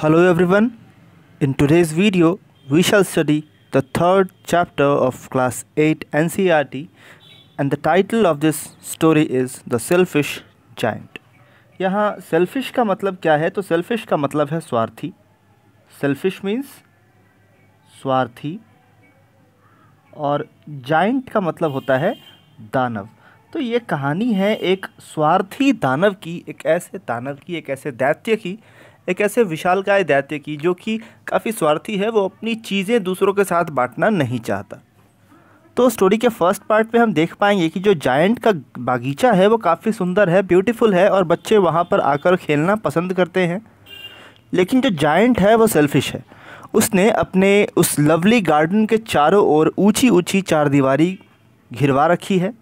Hello everyone. In today's video, we shall study the third chapter of class 8 NCERT and the title of this story is The Selfish Giant. यहाँ selfish का मतलब क्या है तो selfish का मतलब है स्वार्थी selfish means स्वार्थी और giant का मतलब होता है दानव तो ये कहानी है एक स्वार्थी दानव की एक ऐसे दानव की एक ऐसे दैत्य की एक ऐसे विशाल काय दैत्य की जो कि काफ़ी स्वार्थी है वो अपनी चीज़ें दूसरों के साथ बांटना नहीं चाहता तो स्टोरी के फर्स्ट पार्ट में हम देख पाएंगे कि जो जायंट का बागीचा है वो काफ़ी सुंदर है ब्यूटीफुल है और बच्चे वहाँ पर आकर खेलना पसंद करते हैं लेकिन जो जायंट है वो सेल्फिश है उसने अपने उस लवली गार्डन के चारों ओर ऊंची ऊंची चार दीवारी घिरवा रखी है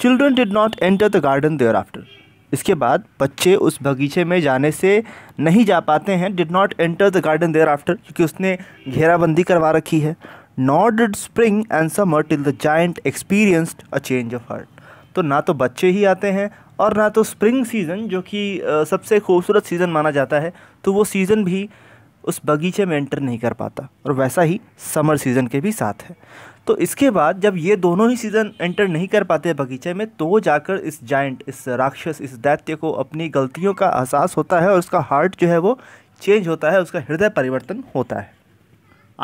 children did not enter the garden thereafter इसके बाद बच्चे उस बगीचे में जाने से नहीं जा पाते हैं did not enter the garden thereafter क्योंकि उसने घेराबंदी करवा रखी है not did spring and summer till the giant experienced a change of heart तो ना तो बच्चे ही आते हैं और ना तो स्प्रिंग सीज़न जो कि सबसे खूबसूरत सीज़न माना जाता है तो वो सीज़न भी उस बगीचे में एंटर नहीं कर पाता और वैसा ही समर सीज़न के भी साथ है तो इसके बाद जब ये दोनों ही सीज़न एंटर नहीं कर पाते बगीचे में तो जाकर इस जाइंट इस राक्षस इस दैत्य को अपनी गलतियों का एहसास होता है और उसका हार्ट जो है वो चेंज होता है उसका हृदय परिवर्तन होता है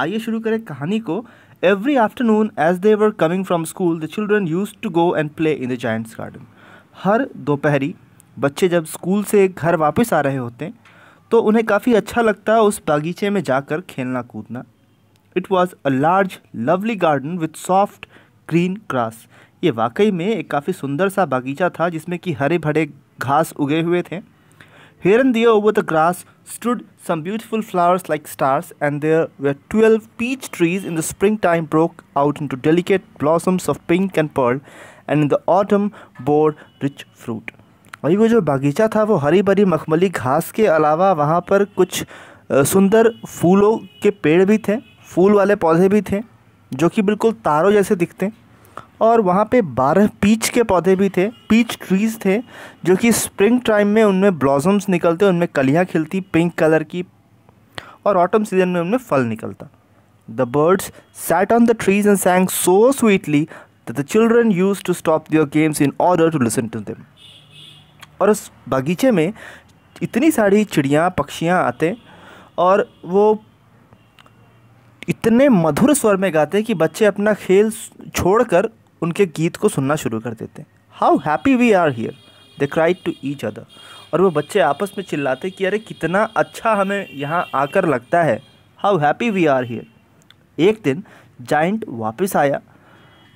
आइए शुरू करें कहानी को every afternoon as they were coming from school the children used to go and play in the giant's garden हर दोपहरी बच्चे जब स्कूल से घर वापस आ रहे होते हैं तो उन्हें काफ़ी अच्छा लगता है उस बागीचे में जाकर खेलना कूदना it was a large lovely garden with soft green grass ये वाकई में एक काफ़ी सुंदर सा बागीचा था जिसमें कि हरे भरे घास उगे हुए थे here and there over the grass stood some beautiful flowers like stars and there were twelve peach trees in the spring time broke out into delicate blossoms of pink and pearl and in the autumn bore rich fruit वही वो जो बागीचा था वो हरी भरी मखमली घास के अलावा वहाँ पर कुछ सुंदर फूलों के पेड़ भी थे फूल वाले पौधे भी थे जो कि बिल्कुल तारों जैसे दिखते और वहाँ पे बारह पीच के पौधे भी थे पीच ट्रीज़ थे जो कि स्प्रिंग टाइम में उनमें ब्लॉसम्स निकलते उनमें कलियाँ खिलती पिंक कलर की और ऑटम सीजन में उनमें फल निकलता the birds sat on the trees and sang so sweetly the children used to stop their games in order to listen to them और उस बगीचे में इतनी सारी चिड़ियाँ पक्षियाँ आते और वो इतने मधुर स्वर में गाते हैं कि बच्चे अपना खेल छोड़कर उनके गीत को सुनना शुरू कर देते हैं how happy we are here they cried to each other और वो बच्चे आपस में चिल्लाते कि अरे कितना अच्छा हमें यहाँ आकर लगता है how happy we are here एक दिन जाइंट वापस आया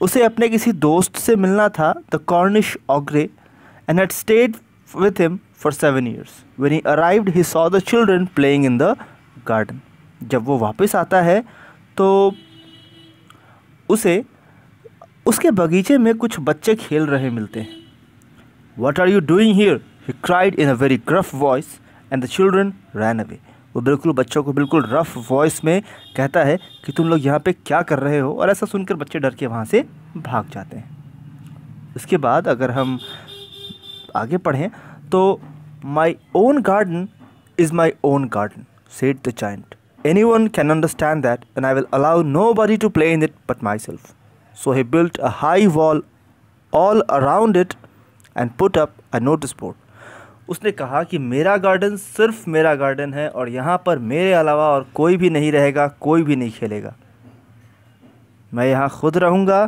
उसे अपने किसी दोस्त से मिलना था the Cornish ogre and had stayed with him for seven years when he arrived he saw the children playing in the garden जब वो वापस आता है तो उसे उसके बगीचे में कुछ बच्चे खेल रहे मिलते हैं what are you doing here he cried in a very gruff voice and the children ran away वो बिल्कुल बच्चों को बिल्कुल रफ वॉइस में कहता है कि तुम लोग यहाँ पे क्या कर रहे हो और ऐसा सुनकर बच्चे डर के वहाँ से भाग जाते हैं उसके बाद अगर हम आगे पढ़ें तो my own garden is my own garden said the giant Anyone can understand that, and I will allow nobody to play in it but myself. So he built a high wall all around it and put up a notice board. उसने कहा कि मेरा garden सिर्फ मेरा garden है और यहाँ पर मेरे अलावा और कोई भी नहीं रहेगा कोई भी नहीं खेलेगा मैं यहाँ खुद रहूँगा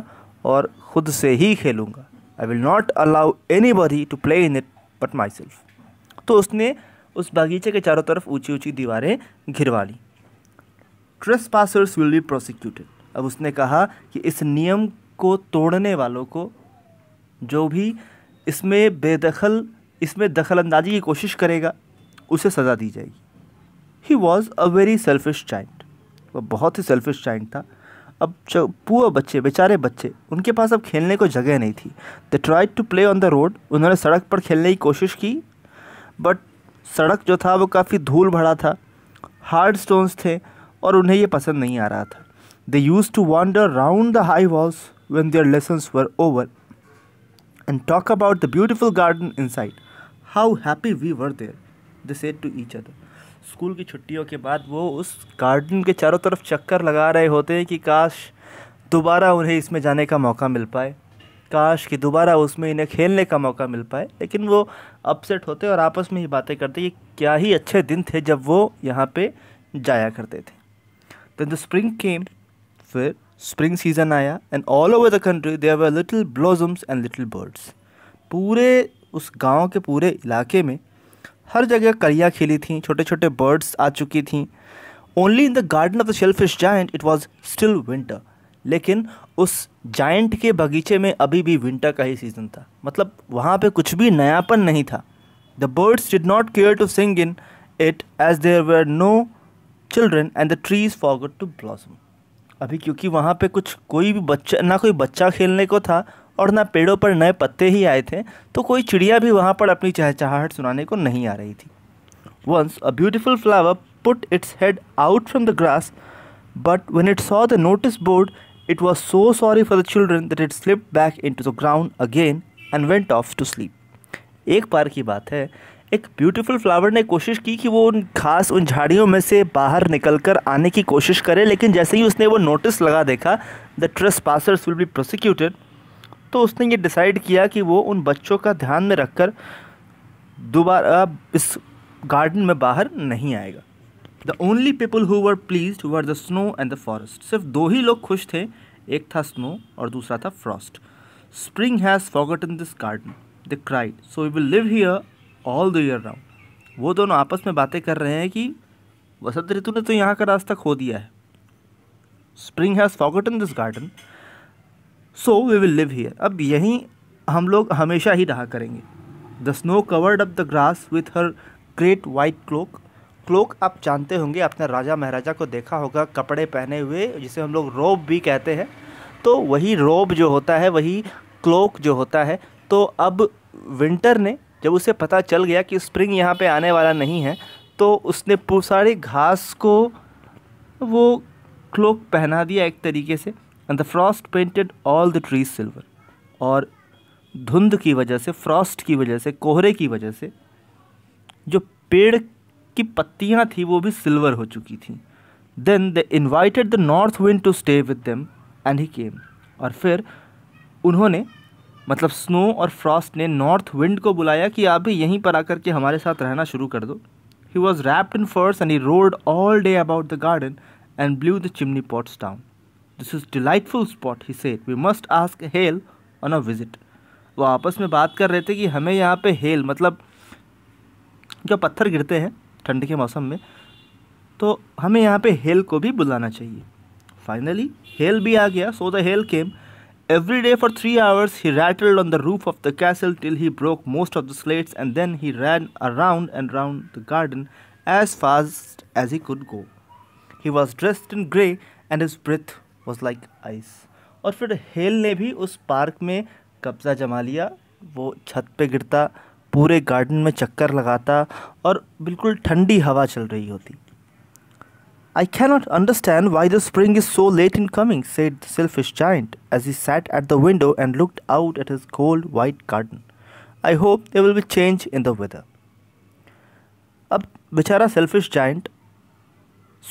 और ख़ुद से ही खेलूँगा I will not allow anybody to play in it but myself तो उसने उस बगीचे के चारों तरफ ऊंची ऊंची दीवारें घिरवा ली ट्रेसपासर्स विल बी प्रोसिक्यूटेड अब उसने कहा कि इस नियम को तोड़ने वालों को जो भी इसमें बेदखल इसमें दखल अंदाजी की कोशिश करेगा उसे सज़ा दी जाएगी he was a very selfish child वह बहुत ही सेल्फिश चाइल्ड था अब जो पुअर बच्चे बेचारे बच्चे उनके पास अब खेलने को जगह नहीं थी they tried to play on the road उन्होंने सड़क पर खेलने की कोशिश की बट सड़क जो था वो काफ़ी धूल भरा था हार्ड स्टोन्स थे और उन्हें ये पसंद नहीं आ रहा था they used to wander round the high walls when their lessons were over and talk about the beautiful garden inside how happy we were there they said to each other school की छुट्टियों के बाद वो उस garden के चारों तरफ चक्कर लगा रहे होते हैं कि काश दोबारा उन्हें इसमें जाने का मौका मिल पाए काश कि दोबारा उसमें इन्हें खेलने का मौका मिल पाए लेकिन वो अपसेट होते और आपस में ही बातें करते कि क्या ही अच्छे दिन थे जब वो यहाँ पे जाया करते थे Then the spring came, फिर स्प्रिंग सीज़न आया and all over the country there are little blossoms and little birds पूरे उस गांव के पूरे इलाके में हर जगह करियाँ खिली थी छोटे छोटे बर्ड्स आ चुकी थी only in the garden of the selfish giant it was still winter लेकिन उस जाइंट के बगीचे में अभी भी विंटर का ही सीज़न था मतलब वहाँ पर कुछ भी नयापन नहीं था the birds did not care to sing in it as there were no children and the trees forgot to blossom अभी क्योंकि वहाँ पे कुछ कोई भी बच्चा ना कोई बच्चा खेलने को था और ना पेड़ों पर नए पत्ते ही आए थे तो कोई चिड़िया भी वहाँ पर अपनी चहचहाहट सुनाने को नहीं आ रही थी once a beautiful flower put its head out from the grass but when it saw the notice board it was so sorry for the children that it slip back into the ground again and went off to sleep एक बार की बात है एक beautiful flower ने कोशिश की कि वो उन घास उन झाड़ियों में से बाहर निकलकर आने की कोशिश करे लेकिन जैसे ही उसने वो नोटिस लगा देखा the trespassers will be prosecuted तो उसने ये डिसाइड किया कि वो उन बच्चों का ध्यान में रखकर दोबारा इस गार्डन में बाहर नहीं आएगा the only people who were pleased were the snow and the frost सिर्फ दो ही लोग खुश थे एक था स्नो और दूसरा था frost spring has forgotten this garden they cried so we will live here all the year round वो दोनों आपस में बातें कर रहे हैं कि वसंत ऋतु ने तो यहाँ का रास्ता खो दिया है spring has in this garden so we will live here अब यहीं हम लोग हमेशा ही रहा करेंगे the snow covered up the grass with her great white cloak cloak आप जानते होंगे आपने राजा महाराजा को देखा होगा कपड़े पहने हुए जिसे हम लोग रोब भी कहते हैं तो वही रोब जो होता है वही क्लोक जो होता है तो अब विंटर ने जब उसे पता चल गया कि स्प्रिंग यहाँ पे आने वाला नहीं है तो उसने सारी घास को वो क्लोक पहना दिया एक तरीके से and the frost painted all the trees silver और धुंध की वजह से फ्रॉस्ट की वजह से कोहरे की वजह से जो पेड़ की पत्तियाँ थी वो भी सिल्वर हो चुकी थी then they invited the north wind to stay with them and he came और फिर उन्होंने मतलब स्नो और फ्रॉस्ट ने नॉर्थ विंड को बुलाया कि आप भी यहीं पर आकर के हमारे साथ रहना शुरू कर दो he was wrapped in furs and he rode all day about the garden and blew the chimney pots down this is delightful spot he said we must ask hell on a visit वो आपस में बात कर रहे थे कि हमें यहाँ पे हेल मतलब जो पत्थर गिरते हैं ठंड के मौसम में तो हमें यहाँ पे हेल को भी बुलाना चाहिए फाइनली हेल भी आ गया so the hail came Every day for three hours, he rattled on the roof of the castle till he broke most of the slates, and then he ran around and round the garden as fast as he could go. He was dressed in grey, and his breath was like ice. और फिर hello ने भी उस park में कब्ज़ा जमा लिया वो छत पे गिरता पूरे गार्डन में चक्कर लगाता और बिल्कुल ठंडी हवा चल रही होती I cannot understand why the spring is so late in coming, said the selfish giant as he sat at the window and looked out at his cold white garden. I hope there will be change in the weather. अब बेचारा selfish giant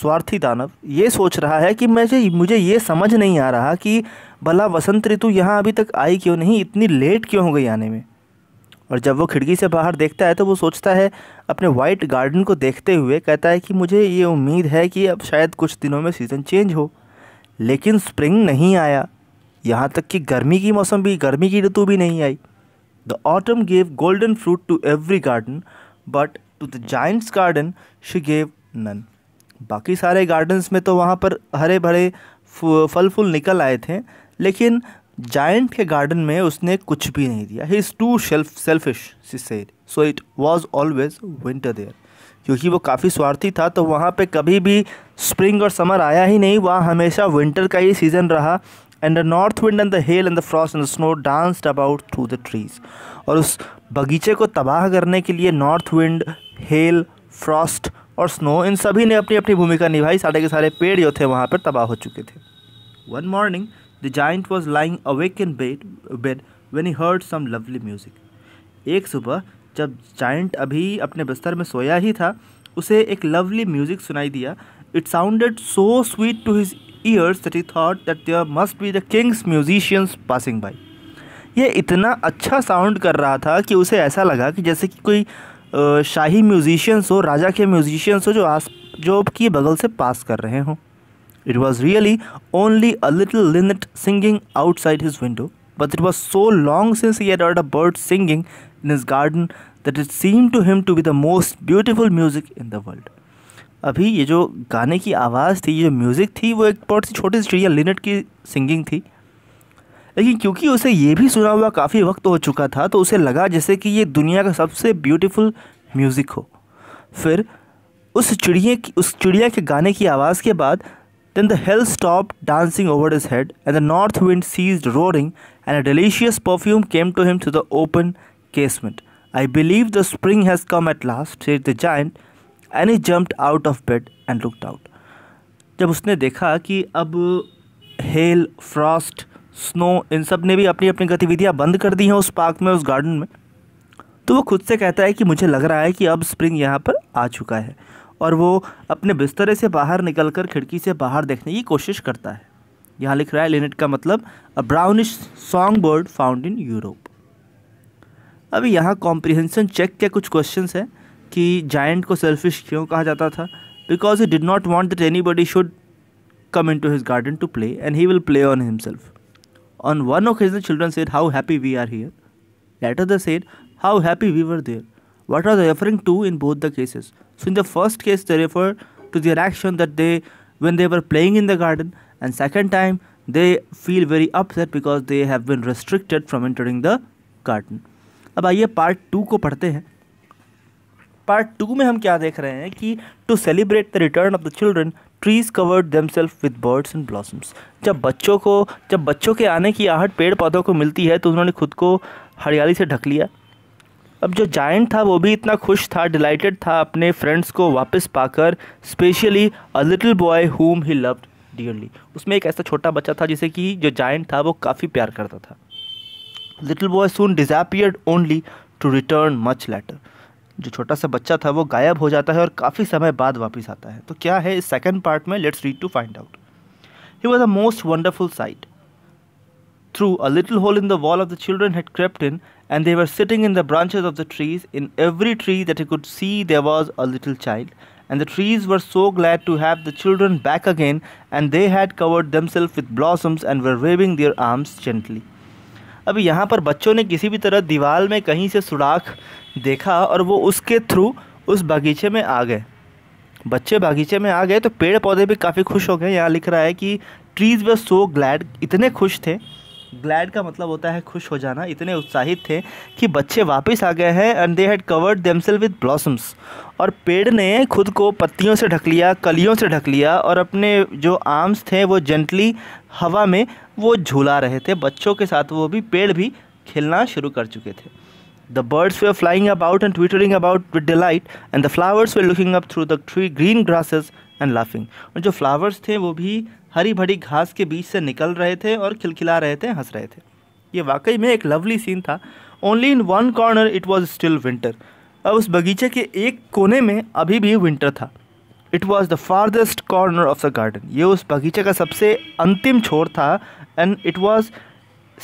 स्वार्थी दानव ये सोच रहा है कि मुझे मुझे ये समझ नहीं आ रहा कि भला वसंत ऋतु यहाँ अभी तक आई क्यों नहीं इतनी लेट क्यों हो गई आने में और जब वो खिड़की से बाहर देखता है तो वो सोचता है अपने वाइट गार्डन को देखते हुए कहता है कि मुझे ये उम्मीद है कि अब शायद कुछ दिनों में सीज़न चेंज हो लेकिन स्प्रिंग नहीं आया यहाँ तक कि गर्मी की मौसम भी गर्मी की ऋतु भी नहीं आई the autumn gave golden fruit to every garden but to the giant's garden she gave none बाकी सारे गार्डन्स में तो वहाँ पर हरे भरे फल फूल निकल आए थे लेकिन जाइंट के गार्डन में उसने कुछ भी नहीं दिया he is too shelf selfish she said so it was always winter there क्योंकि वो काफ़ी स्वार्थी था तो वहाँ पे कभी भी स्प्रिंग और समर आया ही नहीं वहाँ हमेशा विंटर का ही सीज़न रहा and the north wind and the hail and the frost and the snow danced about through the trees और उस बगीचे को तबाह करने के लिए नॉर्थ विंड हेल फ्रॉस्ट और स्नो इन सभी ने अपनी अपनी भूमिका निभाई सारे के सारे पेड़ जो थे वहाँ पर तबाह हो चुके थे one morning The giant was lying awake in bed, bed when he heard some lovely music. एक सुबह जब जाइंट अभी अपने बिस्तर में सोया ही था उसे एक लवली म्यूजिक सुनाई दिया it sounded so sweet to his ears that he thought that there must be the king's musicians passing by ये इतना अच्छा साउंड कर रहा था कि उसे ऐसा लगा कि जैसे कि कोई शाही म्यूजिशियंस हो राजा के म्यूजिशियंस हो जो आस जो कि बगल से पास कर रहे हों It was really only a little linnet singing outside his window, but it was so long since he had heard a bird singing in his garden that it seemed to him to be the most beautiful music in the world. अभी ये जो गाने की आवाज़ थी ये जो music थी वो एक बहुत सी छोटी सी चिड़िया लिनट की सिंगिंग थी लेकिन क्योंकि उसे ये भी सुना हुआ काफ़ी वक्त हो चुका था तो उसे लगा जैसे कि ये दुनिया का सबसे ब्यूटीफुल म्यूज़िक हो फिर उस चिड़िया की उस चिड़िया के गाने की आवाज़ के बाद Then the hell stopped dancing over his head, and the north wind ceased roaring, and a delicious perfume came to him through the open casement. I believe the spring has come at last, said the giant, and he jumped out of bed and looked out. जब उसने देखा कि अब hello Frost snow इन सब ने भी अपनी अपनी गतिविधियां बंद कर दी हैं उस पार्क में उस गार्डन में तो वो खुद से कहता है कि मुझे लग रहा है कि अब स्प्रिंग यहाँ पर आ चुका है और वो अपने बिस्तरे से बाहर निकल कर खिड़की से बाहर देखने की कोशिश करता है यहाँ लिख रहा है लिनेट का मतलब a brownish song bird found in Europe अभी यहाँ कॉम्प्रिहेंशन चेक के कुछ क्वेश्चन हैं कि जाइंट को सेल्फिश क्यों कहा जाता था because he did not want that anybody should come into his garden to play and he will play on himself on one of occasion children said how happy we are here later they said how happy we were there what are they referring to in both the cases So in the first case they refer to their action that they when they were playing in the garden and second time they feel very upset because they have been restricted from entering the garden. अब आइए part to को पढ़ते हैं Part to में हम क्या देख रहे हैं कि to celebrate the return of the children, trees covered themselves with birds and blossoms. Blossoms जब बच्चों को जब बच्चों के आने की आहट पेड़ पौधों को मिलती है तो उन्होंने खुद को हरियाली से ढक लिया अब जो जायंट था वो भी इतना खुश था डिलाइटेड था अपने फ्रेंड्स को वापस पाकर specially a little boy whom he loved dearly उसमें एक ऐसा छोटा बच्चा था जिसे कि जो जायंट था वो काफ़ी प्यार करता था little boy soon disappeared only to return much later जो छोटा सा बच्चा था वो गायब हो जाता है और काफ़ी समय बाद वापस आता है तो क्या है इस सेकेंड पार्ट में let's read to find out he was a most wonderful sight through a little hole in the wall of the children had crept in and they were sitting in the branches of the trees. In every tree that he could see, there was a little child. And the trees were so glad to have the children back again, and they had covered themselves with blossoms and were waving their arms gently. अब यहाँ पर बच्चों ने किसी भी तरह दीवार में कहीं से सुराख देखा और वो उसके थ्रू उस बगीचे में आ गए बच्चे बगीचे में आ गए तो पेड़ पौधे भी काफ़ी खुश हो गए यहाँ लिख रहा है कि ट्रीज़ व सो ग्लैड इतने खुश थे ग्लैड का मतलब होता है खुश हो जाना इतने उत्साहित थे कि बच्चे वापस आ गए हैं and they had covered themselves with blossoms और पेड़ ने खुद को पत्तियों से ढक लिया कलियों से ढक लिया और अपने जो आर्म्स थे वो जेंटली हवा में वो झूला रहे थे बच्चों के साथ वो भी पेड़ भी खेलना शुरू कर चुके थे the birds were flying about and twittering about with delight and the flowers were looking up through the tree green grasses and laughing और जो फ्लावर्स थे वो भी हरी भरी घास के बीच से निकल रहे थे और खिलखिला रहे थे हंस रहे थे ये वाकई में एक लवली सीन था only in one corner it was still winter और उस बगीचे के एक कोने में अभी भी विंटर था it was the farthest corner of the garden ये उस बगीचे का सबसे अंतिम छोर था and it was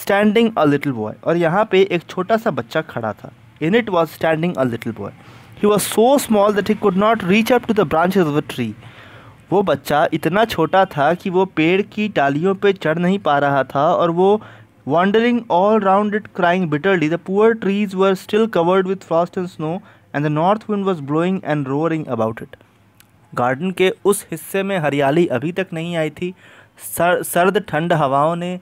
standing a little boy और यहाँ पे एक छोटा सा बच्चा खड़ा था in it was standing a little boy he was so small that he could not reach up to the branches of the tree वो बच्चा इतना छोटा था कि वो पेड़ की डालियों पे चढ़ नहीं पा रहा था और वो wandering all round it crying bitterly the poor trees were still covered with frost and snow and the north wind was blowing and roaring about it garden के उस हिस्से में हरियाली अभी तक नहीं आई थी सर, सर्द ठंड हवाओं ने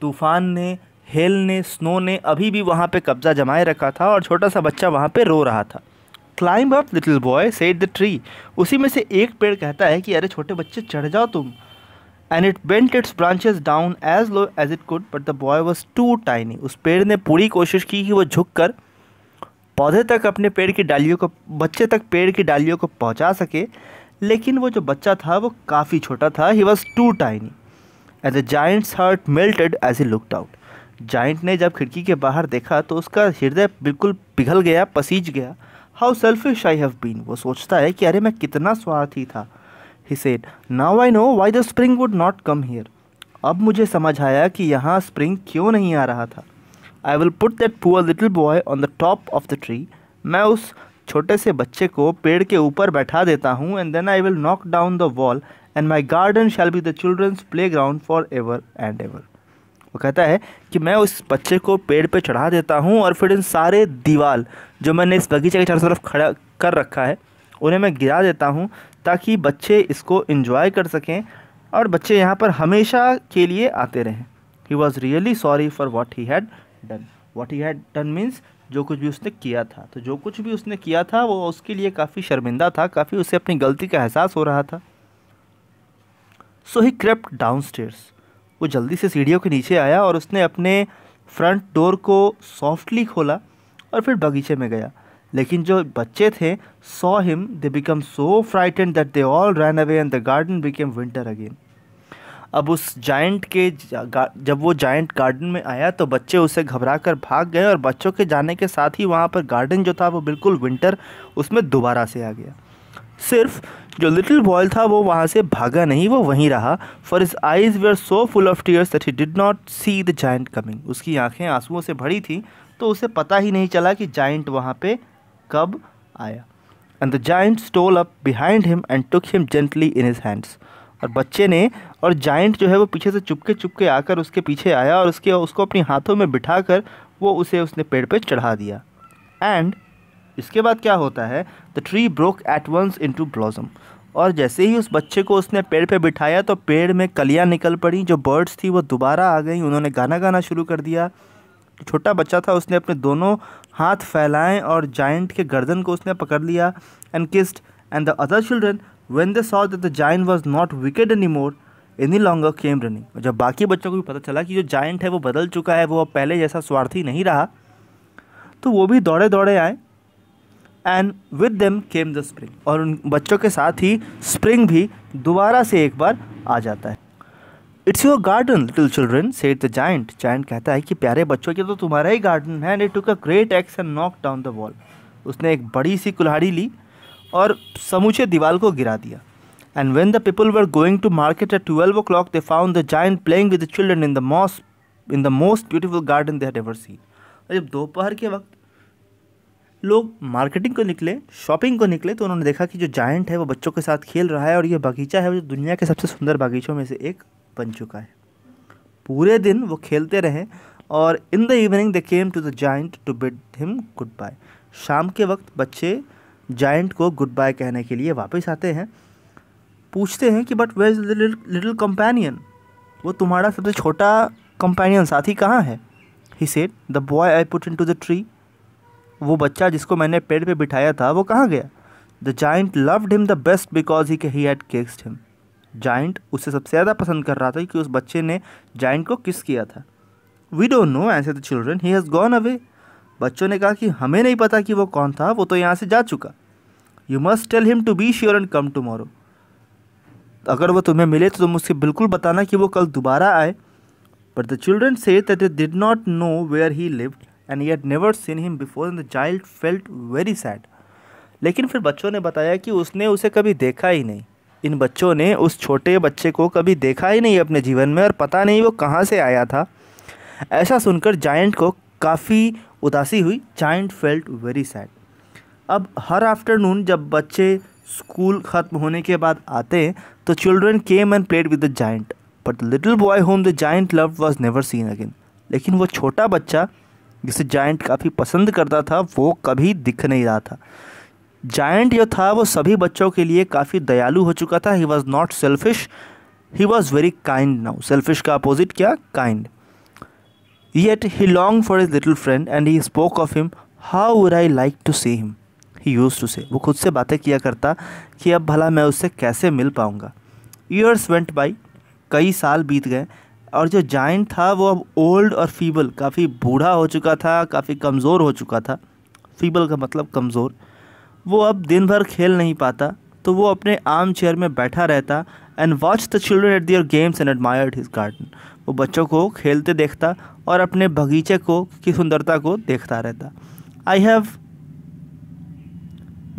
तूफान ने हेल ने स्नो ने अभी भी वहाँ पे कब्जा जमाए रखा था और छोटा सा बच्चा वहाँ पे रो रहा था climb up little boy said the tree उसी में से एक पेड़ कहता है कि अरे छोटे बच्चे चढ़ जाओ तुम and it bent its branches down as low as it could but the boy was too tiny उस पेड़ ने पूरी कोशिश की कि वो झुक कर पौधे तक अपने पेड़ की डालियों को बच्चे तक पेड़ की डालियों को पहुँचा सके लेकिन वो जो बच्चा था वो काफ़ी छोटा था he was too tiny as a giant's heart melted as he looked out giant ने जब खिड़की के बाहर देखा तो उसका हृदय बिल्कुल पिघल गया पसीज गया how selfish I have been वो सोचता है कि अरे मैं कितना स्वार्थी था he said now I know why the spring would not come here अब मुझे समझ आया कि यहाँ स्प्रिंग क्यों नहीं आ रहा था I will put that poor little boy on the top of the tree मैं उस छोटे से बच्चे को पेड़ के ऊपर बैठा देता हूँ and then I will knock down the wall and my garden shall be the children's playground for ever and ever वो कहता है कि मैं उस बच्चे को पेड़ पे चढ़ा देता हूँ और फिर इन सारे दीवार जो मैंने इस बगीचे के चारों तरफ खड़ा कर रखा है उन्हें मैं गिरा देता हूँ ताकि बच्चे इसको इन्जॉय कर सकें और बच्चे यहाँ पर हमेशा के लिए आते रहें he was really sorry for what he had done what he had done means जो कुछ भी उसने किया था तो जो कुछ भी उसने किया था वो उसके लिए काफ़ी शर्मिंदा था काफ़ी उसे अपनी गलती का एहसास हो रहा था so he crept downstairs वो जल्दी से सीढ़ियों के नीचे आया और उसने अपने फ्रंट डोर को सॉफ्टली खोला और फिर बगीचे में गया लेकिन जो बच्चे थे saw him they become so frightened that they all run away and the garden became winter again अब उस जाइंट के जब वो जाइंट गार्डन में आया तो बच्चे उसे घबरा कर भाग गए और बच्चों के जाने के साथ ही वहाँ पर गार्डन जो था वो बिल्कुल विंटर उसमें दोबारा से आ गया सिर्फ जो लिटिल बॉय था वो वहाँ से भागा नहीं वो वहीं रहा for his eyes are so full of tears that he did not see the giant coming उसकी आंखें आंसुओं से भरी थी तो उसे पता ही नहीं चला कि जाइंट वहाँ पे कब आया and the giant stole up behind him and took him gently in his hands और बच्चे ने और जाइंट जो है वो पीछे से चुपके चुपके आकर उसके पीछे आया और उसके उसको अपने हाथों में बिठा कर वो उसे उसने पेड़ पे चढ़ा दिया एंड इसके बाद क्या होता है the tree broke at once into blossom और जैसे ही उस बच्चे को उसने पेड़ पे बिठाया तो पेड़ में कलियां निकल पड़ी जो बर्ड्स थी वो दोबारा आ गई उन्होंने गाना गाना शुरू कर दिया छोटा बच्चा था उसने अपने दोनों हाथ फैलाएं और जाइंट के गर्दन को उसने पकड़ लिया and kissed and the other children when they saw that the giant was not wicked any more any longer came running जब बाकी बच्चों को भी पता चला कि जो जाइंट है वो बदल चुका है वो अब पहले जैसा स्वार्थी नहीं रहा तो वो भी दौड़े दौड़े आए and with them came the spring और उन बच्चों के साथ ही स्प्रिंग भी दोबारा से एक बार आ जाता है it's your garden little children said the giant giant कहता है कि प्यारे बच्चों के तो तुम्हारा ही गार्डन है and it took a great axe and knock down the wall उसने एक बड़ी सी कुल्हाड़ी ली और समूचे दीवार को गिरा दिया and when the people were going to market at twelve o'clock they found the giant playing with the children in the moss in the most beautiful garden they had ever seen जब दोपहर के वक्त लोग marketing को निकले shopping को निकले तो उन्होंने देखा कि जो जाइंट है वो बच्चों के साथ खेल रहा है और ये बगीचा है वो दुनिया के सबसे सुंदर बगीचों में से एक बन चुका है पूरे दिन वो खेलते रहे और in the evening they came to the giant to bid him goodbye शाम के वक्त बच्चे जाइंट को गुड बाय कहने के लिए वापस आते हैं पूछते हैं कि but where is little companion वो तुम्हारा सबसे छोटा कंपेनियन साथी कहाँ है he said the boy I put into the tree वो बच्चा जिसको मैंने पेड़ पे बिठाया था वो कहाँ गया the giant loved him the best because he he had kissed him giant उसे सबसे ज़्यादा पसंद कर रहा था कि उस बच्चे ने जाइंट को किस किया था we don't know answer the children he has gone away बच्चों ने कहा कि हमें नहीं पता कि वो कौन था वो तो यहाँ से जा चुका you must tell him to be sure and come tomorrow अगर वो तुम्हें मिले तो तुम उसे बिल्कुल बताना कि वो कल दोबारा आए but the children said that they did not know where he lived and he had never seen him before and the child felt very sad लेकिन फिर बच्चों ने बताया कि उसने उसे कभी देखा ही नहीं इन बच्चों ने उस छोटे बच्चे को कभी देखा ही नहीं अपने जीवन में और पता नहीं वो कहाँ से आया था ऐसा सुनकर जाइंट को काफ़ी उदासी हुई जाइंट फेल्ट वेरी सैड अब हर आफ्टरनून जब बच्चे स्कूल ख़त्म होने के बाद आते हैं तो children came and played with the giant but the little boy whom the giant love was never seen again लेकिन वो छोटा बच्चा जिसे जाइंट काफ़ी पसंद करता था वो कभी दिख नहीं रहा था जाइंट जो था वो सभी बच्चों के लिए काफ़ी दयालु हो चुका था he was not selfish he was very kind now selfish का अपोजिट क्या kind yet he long for his little friend and he spoke of him how would I like to see him he use to say वो खुद से बातें किया करता कि अब भला मैं उससे कैसे मिल पाऊँगा ईयर्स वेंट बाई कई साल बीत गए और जो जाइंट था वो अब ओल्ड और फीबल काफ़ी बूढ़ा हो चुका था काफ़ी कमज़ोर हो चुका था फीबल का मतलब कमज़ोर वो अब दिन भर खेल नहीं पाता तो वो अपने आर्म चेयर में बैठा रहता and watch the children at their games and admired his garden वो बच्चों को खेलते देखता और अपने बगीचे को की सुंदरता को देखता रहता I have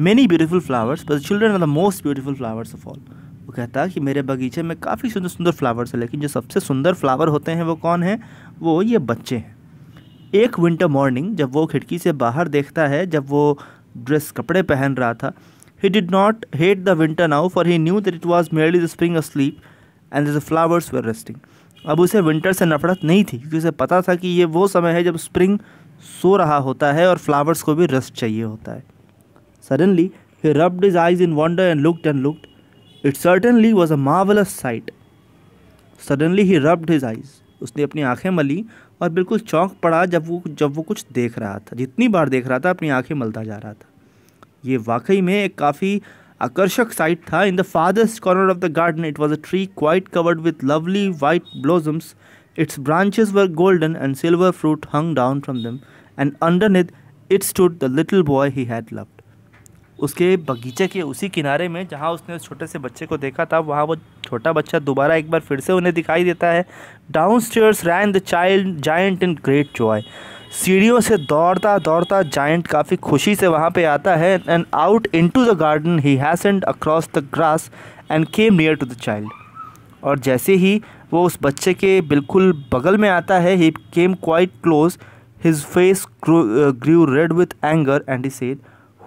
many beautiful flowers but children are the most beautiful flowers of all वो कहता है कि मेरे बगीचे में काफ़ी सुंदर सुंदर फ्लावर्स हैं लेकिन जो सबसे सुंदर फ्लावर होते हैं वो कौन हैं वो ये बच्चे हैं एक विंटर मॉर्निंग जब वो खिड़की से बाहर देखता है जब वो ड्रेस कपड़े पहन रहा था he did not hate the winter now for he knew that it was merely the spring asleep and the flowers were resting अब उसे विंटर से नफरत नहीं थी क्योंकि उसे पता था कि ये वो समय है जब स्प्रिंग सो रहा होता है और फ्लावर्स को भी रेस्ट चाहिए होता है suddenly he rubbed his eyes in wonder and looked and looked it certainly was a marvellous sight suddenly he rubbed his eyes उसने अपनी आंखें मली और बिल्कुल चौंक पड़ा जब वो जब वो कुछ देख रहा था जितनी बार देख रहा था अपनी आंखें मलता जा रहा था ये वाकई में एक काफ़ी आकर्षक साइट था in the farthest corner of the garden it was a tree quite covered with lovely white blossoms Its branches were golden and silver fruit hung down from them, and underneath it stood the little boy he had loved. उसके बगीचे के उसी किनारे में जहाँ उसने उस छोटे से बच्चे को देखा था वहाँ वो छोटा बच्चा दोबारा एक बार फिर से उन्हें दिखाई देता है downstairs ran the child giant in great joy सीढ़ियों से दौड़ता दौड़ता जाइंट काफ़ी खुशी से वहाँ पे आता है and out into the garden he hastened across the grass and came near to the child और जैसे ही वो उस बच्चे के बिल्कुल बगल में आता है he came quite close his face grew red with anger and he said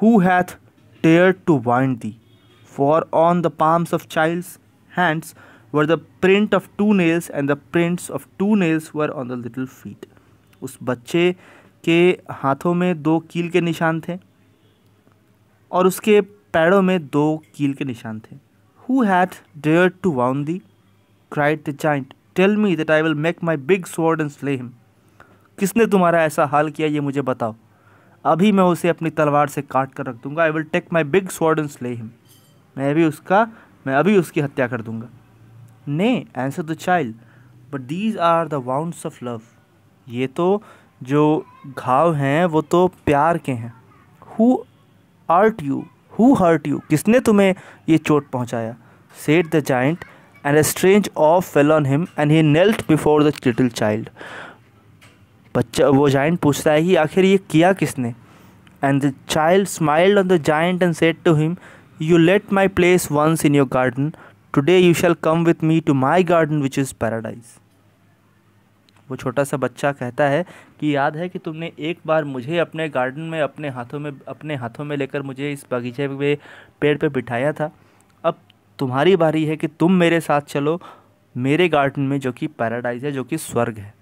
who hath dared to wind thee. For on the palms of child's hands were the print of two nails and the prints of two nails were on the little feet. उस बच्चे के हाथों में दो कील के निशान थे और उसके पैरों में दो कील के निशान थे who had dare to wound thee cried the giant tell me that I will make my big sword and slay him किसने तुम्हारा ऐसा हाल किया ये मुझे बताओ अभी मैं उसे अपनी तलवार से काट कर रख दूंगा I will take my big sword and slay him मैं अभी उसका मैं अभी उसकी हत्या कर दूंगा nay answer the child but these are the wounds of love ये तो जो घाव हैं वो तो प्यार के हैं who art you who hurt you किसने तुम्हें ये चोट पहुंचाया said the giant and a strange awe fell on him and he knelt before the little child बच्चा वो जाइंट पूछता है कि आखिर ये किया किसने and the child smiled on the giant and said to him you let me play once in your garden today you shall come with me to my garden which is paradise वो छोटा सा बच्चा कहता है कि याद है कि तुमने एक बार मुझे अपने गार्डन में अपने हाथों में अपने हाथों में लेकर मुझे इस बगीचे में पेड़ पे बिठाया था अब तुम्हारी बारी है कि तुम मेरे साथ चलो मेरे गार्डन में जो कि पैराडाइज है जो कि स्वर्ग है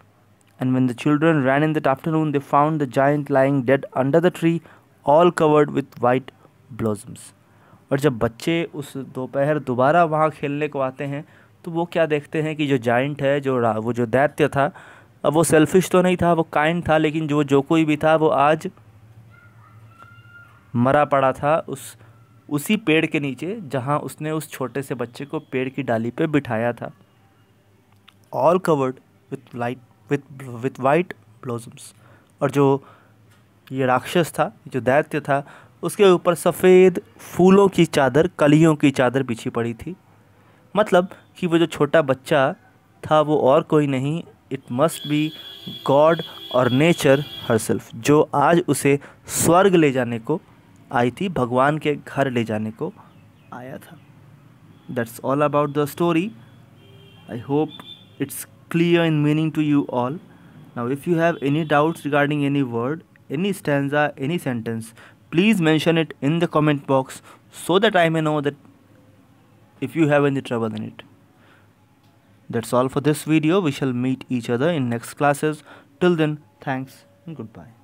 And when the children ran in that afternoon, they found the giant lying dead under the tree, all covered with white blossoms. और जब बच्चे उस दोपहर दोबारा वहाँ खेलने को आते हैं तो वो क्या देखते हैं कि जो जाइंट है जो वो जो दैत्य था अब वो सेल्फिश तो नहीं था वो काइंड था लेकिन जो जो कोई भी था वो आज मरा पड़ा था उस उसी पेड़ के नीचे जहाँ उसने उस छोटे से बच्चे को पेड़ की डाली पे बिठाया था all covered with light with with white blossoms और जो ये राक्षस था जो दैत्य था उसके ऊपर सफ़ेद फूलों की चादर कलियों की चादर बिछी पड़ी थी मतलब कि वो जो छोटा बच्चा था वो और कोई नहीं इट मस्ट बी गॉड और नेचर हर जो आज उसे स्वर्ग ले जाने को आई थी भगवान के घर ले जाने को आया था that's all about the story I hope it's clear in meaning to you all. Now if you have any doubts regarding any word, any stanza, any sentence, please mention it in the comment box so that I may know that if you have any trouble in it. That's all for this video. We shall meet each other in next classes. Till then, thanks and goodbye.